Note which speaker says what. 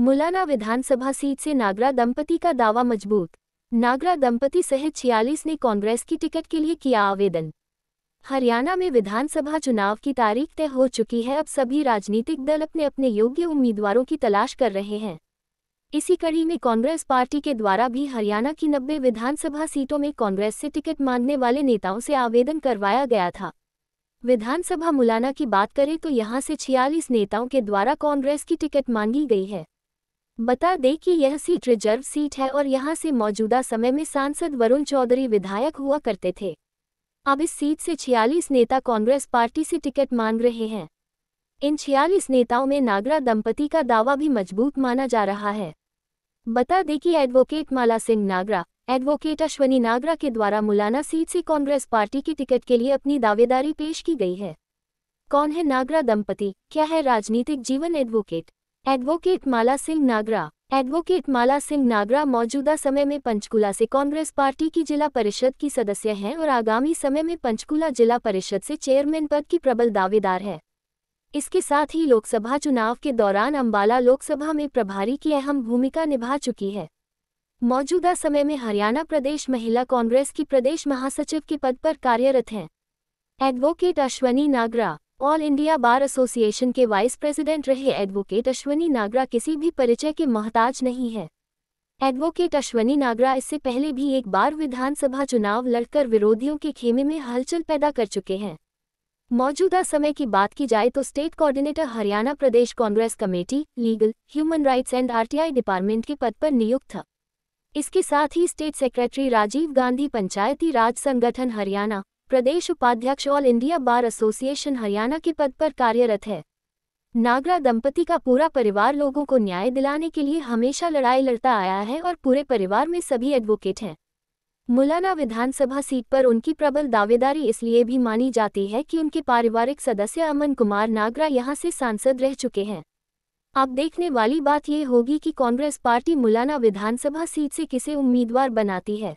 Speaker 1: मुलाना विधानसभा सीट से नागरा दंपति का दावा मजबूत नागरा दंपति सहित छियालीस ने कांग्रेस की टिकट के लिए किया आवेदन हरियाणा में विधानसभा चुनाव की तारीख तय हो चुकी है अब सभी राजनीतिक दल अपने अपने योग्य उम्मीदवारों की तलाश कर रहे हैं इसी कड़ी में कांग्रेस पार्टी के द्वारा भी हरियाणा की नब्बे विधानसभा सीटों में कांग्रेस से टिकट मांगने वाले नेताओं से आवेदन करवाया गया था विधानसभा मुलाना की बात करें तो यहां से छियालीस नेताओं के द्वारा कांग्रेस की टिकट मांगी गई है बता दें कि यह सीट रिजर्व सीट है और यहां से मौजूदा समय में सांसद वरुण चौधरी विधायक हुआ करते थे अब इस सीट से छियालीस नेता कांग्रेस पार्टी से टिकट मांग रहे हैं इन छियालीस नेताओं में नागरा दंपति का दावा भी मजबूत माना जा रहा है बता दें कि एडवोकेट माला सिंह नागरा एडवोकेट अश्वनी नागरा के द्वारा मुलाना सीट से कांग्रेस पार्टी की टिकट के लिए अपनी दावेदारी पेश की गई है कौन है नागरा दंपति क्या है राजनीतिक जीवन advocate advocate Mala Singh Nagra advocate Mala Singh Nagra मौजूदा समय में पंचकुला से कांग्रेस पार्टी की जिला परिषद की सदस्य हैं और आगामी समय में पंचकुला जिला परिषद से चेयरमैन पद की प्रबल दावेदार हैं इसके साथ ही लोकसभा चुनाव के दौरान अंबाला लोकसभा में प्रभारी की अहम भूमिका निभा चुकी है मौजूदा समय में हरियाणा प्रदेश महिला कांग्रेस की प्रदेश महासचिव के पद पर कार्यरत हैं advocate Ashwani Nagra all India bar association के वाइस प्रेसिडेंट रहे एडवोकेट अश्वनी नागरा किसी भी परिचय के महताज नहीं है एडवोकेट अश्वनी नागरा इससे पहले भी एक बार विधानसभा चुनाव लड़कर विरोधियों के खेमे में हलचल पैदा कर चुके हैं मौजूदा समय की बात की जाए तो स्टेट कोऑर्डिनेटर हरियाणा प्रदेश Congress committee legal human rights and RTI department के पद पर नियुक्त था इसके साथ ही स्टेट सेक्रेटरी राजीव गांधी पंचायती राज संगठन हरियाणा प्रदेश उपाध्यक्ष all India bar association Haryana के पद पर कार्यरत है नागरा दंपति का पूरा परिवार लोगों को न्याय दिलाने के लिए हमेशा लड़ाई लड़ता आया है और पूरे परिवार में सभी एडवोकेट हैं मुलाना विधानसभा सीट पर उनकी प्रबल दावेदारी इसलिए भी मानी जाती है कि उनके पारिवारिक सदस्य अमन कुमार नागरा यहां से सांसद रह चुके हैं अब देखने वाली बात यह होगी कि कांग्रेस पार्टी मुलाना विधानसभा सीट से किसे उम्मीदवार बनाती है